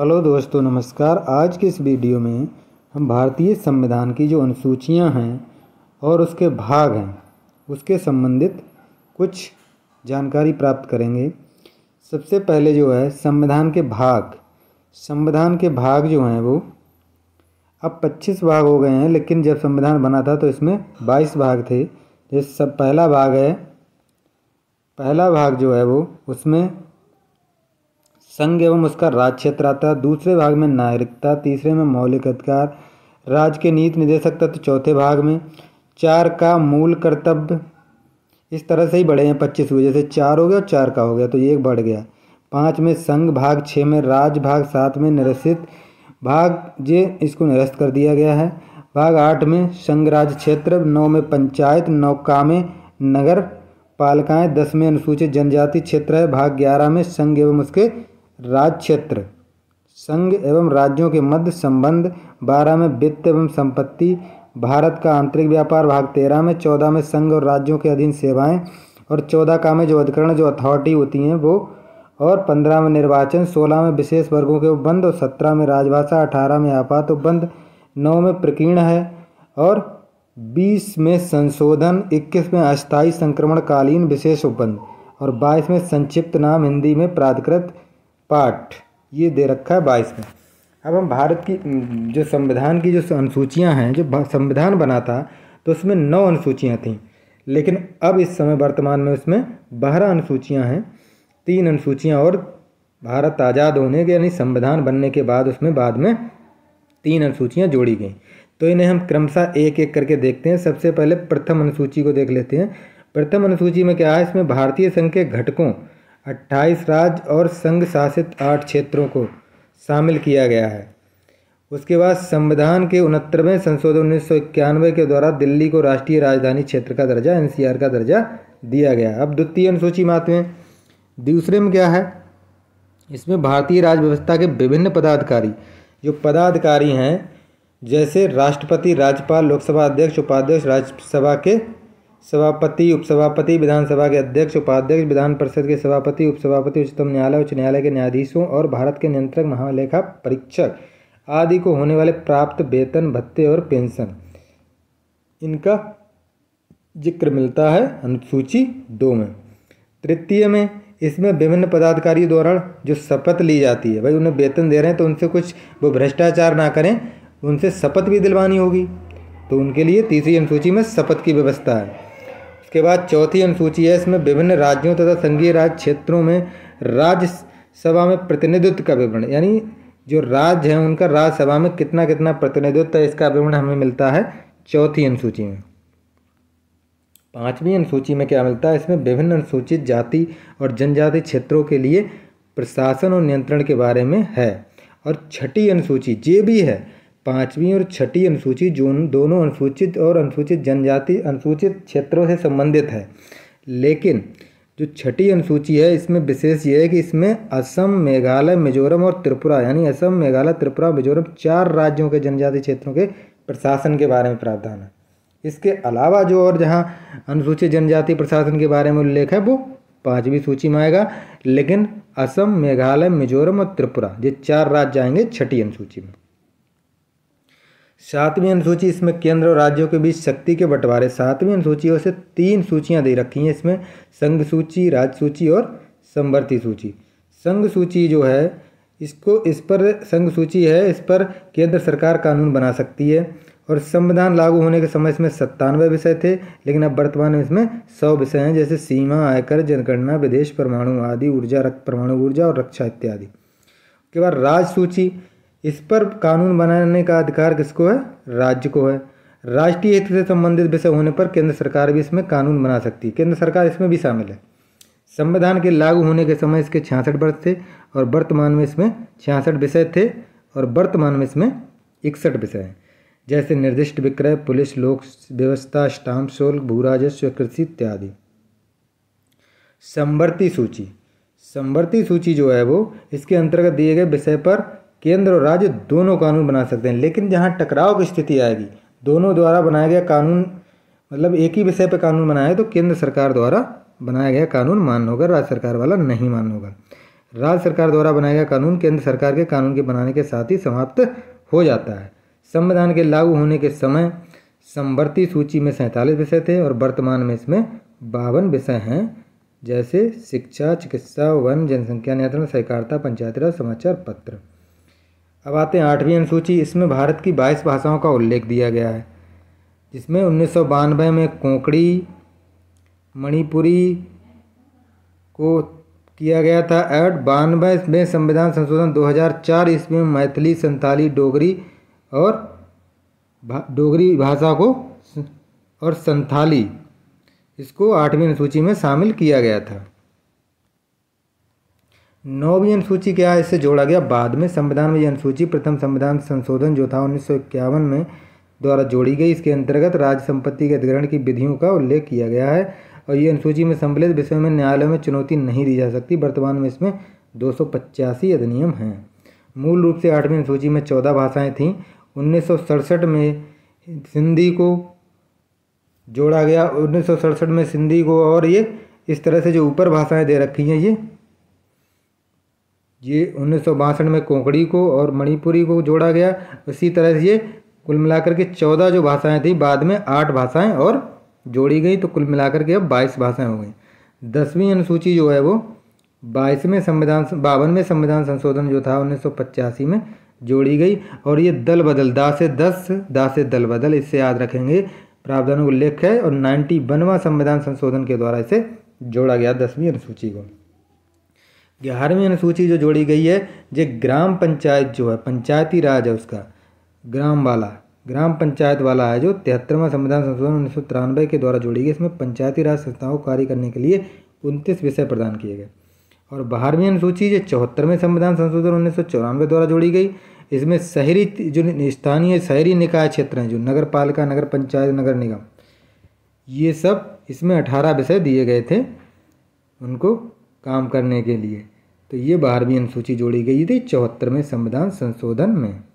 hello दोस्तों नमस्कार आज के इस वीडियो में हम भारतीय संविधान की जो अनुसूचियां हैं और उसके भाग हैं उसके संबंधित कुछ जानकारी प्राप्त करेंगे सबसे पहले जो है संविधान के भाग संविधान के भाग जो हैं वो अब 25 भाग हो गए हैं लेकिन जब संविधान बना था तो इसमें 22 भाग थे जैसे सब पहला भाग है पहला भाग जो है वो उसमें संघ एवं उसका राज क्षेत्र आता है दूसरे भाग में नागरिकता तीसरे में मौलिक अधिकार राज्य के नीति निदेशक तत्व चौथे भाग में चार का मूल कर्तव्य इस तरह से ही बढ़े हैं पच्चीस हुए जैसे चार हो गया और चार का हो गया तो ये बढ़ गया पाँच में संघ भाग छः में राज भाग सात में निरसित भाग जे इसको निरस्त कर दिया गया है भाग आठ में संघ राज क्षेत्र नौ में पंचायत नौ का में नगर पालिकाएँ दस में अनुसूचित जनजाति क्षेत्र है भाग ग्यारह में संघ एवं उसके राज क्षेत्र संघ एवं राज्यों के मध्य संबंध बारह में वित्त एवं संपत्ति भारत का आंतरिक व्यापार भाग तेरह में चौदह में संघ और राज्यों के अधीन सेवाएं और चौदह का में जो अधिकरण जो अथॉरिटी होती हैं वो और पंद्रह में निर्वाचन सोलह में विशेष वर्गों के उपबंध और सत्रह में राजभाषा अठारह में आपात उपबंध नौ में प्रकीर्ण है और बीस में संशोधन इक्कीस में अस्थायी संक्रमणकालीन विशेष उपबंध और बाईस में संक्षिप्त नाम हिंदी में प्राधिकृत पार्ट ये दे रखा है बाईस में अब हम भारत की जो संविधान की जो अनुसूचियाँ हैं जो संविधान बना था तो उसमें नौ अनुसूचियाँ थीं लेकिन अब इस समय वर्तमान में उसमें बारह अनुसूचियाँ हैं तीन अनुसूचियाँ और भारत आज़ाद होने के यानी संविधान बनने के बाद उसमें बाद में तीन अनुसूचियाँ जोड़ी गई तो इन्हें हम क्रमशः एक एक करके देखते हैं सबसे पहले प्रथम अनुसूची को देख लेते हैं प्रथम अनुसूची में क्या है इसमें भारतीय संघ के घटकों अट्ठाईस राज्य और संघ शासित आठ क्षेत्रों को शामिल किया गया है उसके बाद संविधान के उनहत्तरवें संशोधन उन्नीस के द्वारा दिल्ली को राष्ट्रीय राजधानी क्षेत्र का दर्जा एनसीआर का दर्जा दिया गया अब द्वितीय अनुसूची मात्र में दूसरे में क्या है इसमें भारतीय राज्य व्यवस्था के विभिन्न पदाधिकारी जो पदाधिकारी हैं जैसे राष्ट्रपति राज्यपाल लोकसभा अध्यक्ष उपाध्यक्ष राज्यसभा के सभापति उपसभापति विधानसभा के अध्यक्ष उपाध्यक्ष विधान परिषद के सभापति उपसभापति उच्चतम न्यायालय उच्च न्यायालय के न्यायाधीशों और भारत के नियंत्रक महालेखा परीक्षक आदि को होने वाले प्राप्त वेतन भत्ते और पेंशन इनका जिक्र मिलता है अनुसूची दो में तृतीय में इसमें विभिन्न पदाधिकारियों द्वारा जो शपथ ली जाती है भाई उन्हें वेतन दे रहे हैं तो उनसे कुछ वो भ्रष्टाचार ना करें उनसे शपथ भी दिलवानी होगी तो उनके लिए तीसरी अनुसूची में शपथ की व्यवस्था है इसके बाद चौथी अनुसूची है इसमें विभिन्न राज्यों तथा संघीय राज्य क्षेत्रों में राज्यसभा में प्रतिनिधित्व का विवरण यानी जो राज्य हैं उनका राज्यसभा में कितना कितना प्रतिनिधित्व इसका विवरण हमें मिलता है चौथी अनुसूची में पाँचवीं अनुसूची में क्या मिलता है इसमें विभिन्न अनुसूचित जाति और जनजाति क्षेत्रों के लिए प्रशासन और नियंत्रण के बारे में है और छठी अनुसूची जे भी है पाँचवीं और छठी अनुसूची जोन दोनों अनुसूचित और अनुसूचित जनजाति अनुसूचित क्षेत्रों से संबंधित है लेकिन जो छठी अनुसूची है इसमें विशेष यह है कि इसमें असम मेघालय मिजोरम और त्रिपुरा यानी असम मेघालय त्रिपुरा मिजोरम चार राज्यों के जनजाति क्षेत्रों के प्रशासन के बारे में प्रावधान है इसके अलावा जो और जहाँ अनुसूचित जनजाति प्रशासन के बारे में उल्लेख है वो पाँचवीं सूची में आएगा लेकिन असम मेघालय मिजोरम और त्रिपुरा ये चार राज्य आएंगे छठी अनुसूची में सातवीं अनुसूची इसमें केंद्र और राज्यों के बीच शक्ति के बंटवारे सातवीं अनुसूचियों से तीन सूचियाँ दे रखी हैं इसमें संघ सूची राज्य सूची और संवर्ती सूची संघ सूची जो है इसको इस पर संघ सूची है इस पर केंद्र सरकार कानून बना सकती है और संविधान लागू होने के समय इसमें सत्तानवे विषय थे लेकिन अब वर्तमान में इसमें सौ विषय हैं जैसे सीमा आयकर जनगणना विदेश परमाणु आदि ऊर्जा परमाणु ऊर्जा और रक्षा इत्यादि उसके बाद राज सूची इस पर कानून बनाने का अधिकार किसको है राज्य को है राष्ट्रीय हित से संबंधित विषय होने पर केंद्र सरकार भी इसमें कानून बना सकती है केंद्र सरकार इसमें भी शामिल है संविधान के लागू होने के समय इसके छियासठ वर्ष थे और वर्तमान में इसमें छियासठ विषय थे और वर्तमान में इसमें इकसठ विषय हैं जैसे निर्दिष्ट विक्रय पुलिस लोक व्यवस्था स्टाम्प शुल्क राजस्व कृषि इत्यादि संवर्ती सूची संवर्ती सूची जो है वो इसके अंतर्गत दिए गए विषय पर केंद्र और राज्य दोनों कानून बना सकते हैं लेकिन जहाँ टकराव की स्थिति आएगी दोनों द्वारा बनाया गया कानून मतलब एक ही विषय पर कानून बनाया तो केंद्र सरकार द्वारा बनाया गया कानून मान्य होगा राज्य सरकार वाला नहीं मान्य होगा राज्य सरकार द्वारा बनाया गया कानून केंद्र सरकार के कानून के बनाने के साथ ही समाप्त हो जाता है संविधान के लागू होने के समय संवर्ती सूची में सैंतालीस विषय थे और वर्तमान में इसमें बावन विषय हैं जैसे शिक्षा चिकित्सा वन जनसंख्या नियंत्रण सहकारिता पंचायती राज समाचार पत्र अब आते हैं आठवीं अनुसूची इसमें भारत की बाईस भाषाओं का उल्लेख दिया गया है जिसमें उन्नीस में कोंकड़ी मणिपुरी को किया गया था एड बानवे में संविधान संशोधन 2004 ईस्वी में मैथिली संताली डोगरी और भा, डोगरी भाषा को और संथाली इसको आठवीं अनुसूची में शामिल किया गया था नौवीं अनुसूची क्या है इससे जोड़ा गया बाद में संविधान में यह अनुसूची प्रथम संविधान संशोधन जो था उन्नीस में द्वारा जोड़ी गई इसके अंतर्गत राज्य संपत्ति के अधिग्रहण की विधियों का उल्लेख किया गया है और ये अनुसूची में सम्मिलित विषय में न्यायालय में चुनौती नहीं दी जा सकती वर्तमान में इसमें दो अधिनियम हैं मूल रूप से आठवीं अनुसूची में चौदह भाषाएँ थीं उन्नीस में सिंधी को जोड़ा गया उन्नीस में सिंधी को और ये इस तरह से जो ऊपर भाषाएं दे रखी हैं ये ये उन्नीस में कोंकड़ी को और मणिपुरी को जोड़ा गया इसी तरह से ये कुल मिलाकर के चौदह जो भाषाएं थी बाद में आठ भाषाएं और जोड़ी गई तो कुल मिलाकर के अब बाईस भाषाएं हो गई दसवीं अनुसूची जो है वो बाईसवें संविधान बावनवें संविधान संशोधन जो था उन्नीस में जोड़ी गई और ये दल बदल दा से दस दा से दल बदल इससे याद रखेंगे प्रावधानों का उल्लेख है और नाइन्टी बनवा संविधान संशोधन के द्वारा इसे जोड़ा गया दसवीं अनुसूची को ग्यारहवीं अनुसूची जो जोड़ी गई है ये ग्राम पंचायत जो है पंचायती राज है उसका ग्राम वाला ग्राम पंचायत वाला है जो तिहत्तरवां संविधान संशोधन उन्नीस सौ तिरानवे के द्वारा जोड़ी गई इसमें पंचायती राज संस्थाओं को कार्य करने के लिए उनतीस विषय प्रदान किए गए और बारहवीं अनुसूची जो चौहत्तरवें संविधान संशोधन उन्नीस सौ चौरानवे द्वारा जोड़ी गई इसमें शहरी जो स्थानीय शहरी निकाय क्षेत्र हैं जो नगर पालिका नगर पंचायत नगर निगम ये सब इसमें अठारह विषय दिए गए थे उनको काम करने के लिए तो ये बारहवीं अनुसूची जोड़ी गई थी चौहत्तरवें संविधान संशोधन में